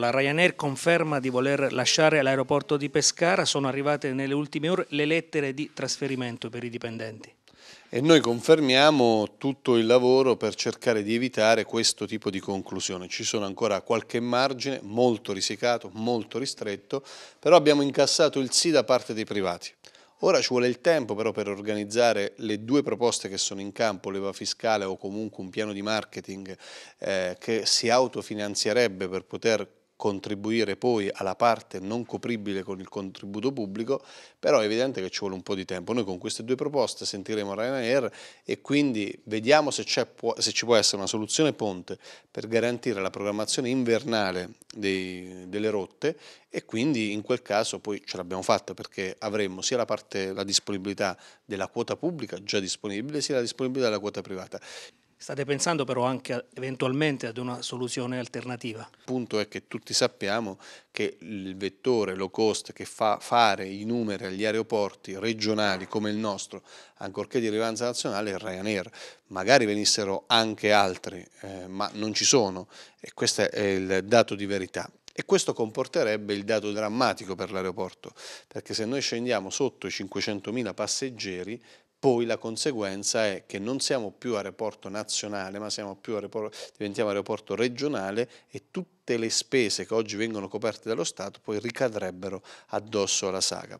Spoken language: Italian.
La Ryanair conferma di voler lasciare l'aeroporto di Pescara, sono arrivate nelle ultime ore le lettere di trasferimento per i dipendenti. E noi confermiamo tutto il lavoro per cercare di evitare questo tipo di conclusione. Ci sono ancora qualche margine, molto risicato, molto ristretto, però abbiamo incassato il sì da parte dei privati. Ora ci vuole il tempo però per organizzare le due proposte che sono in campo, leva fiscale o comunque un piano di marketing eh, che si autofinanzierebbe per poter contribuire poi alla parte non copribile con il contributo pubblico, però è evidente che ci vuole un po' di tempo. Noi con queste due proposte sentiremo Ryanair e quindi vediamo se, se ci può essere una soluzione ponte per garantire la programmazione invernale dei, delle rotte e quindi in quel caso poi ce l'abbiamo fatta perché avremmo sia la, parte, la disponibilità della quota pubblica già disponibile sia la disponibilità della quota privata. State pensando però anche eventualmente ad una soluzione alternativa? Il punto è che tutti sappiamo che il vettore low cost che fa fare i numeri agli aeroporti regionali come il nostro, ancorché di rilevanza nazionale, è Ryanair. Magari venissero anche altri, eh, ma non ci sono e questo è il dato di verità. E questo comporterebbe il dato drammatico per l'aeroporto, perché se noi scendiamo sotto i 500.000 passeggeri poi la conseguenza è che non siamo più aeroporto nazionale, ma aeroporto, diventiamo aeroporto regionale e tutte le spese che oggi vengono coperte dallo Stato poi ricadrebbero addosso alla Saga.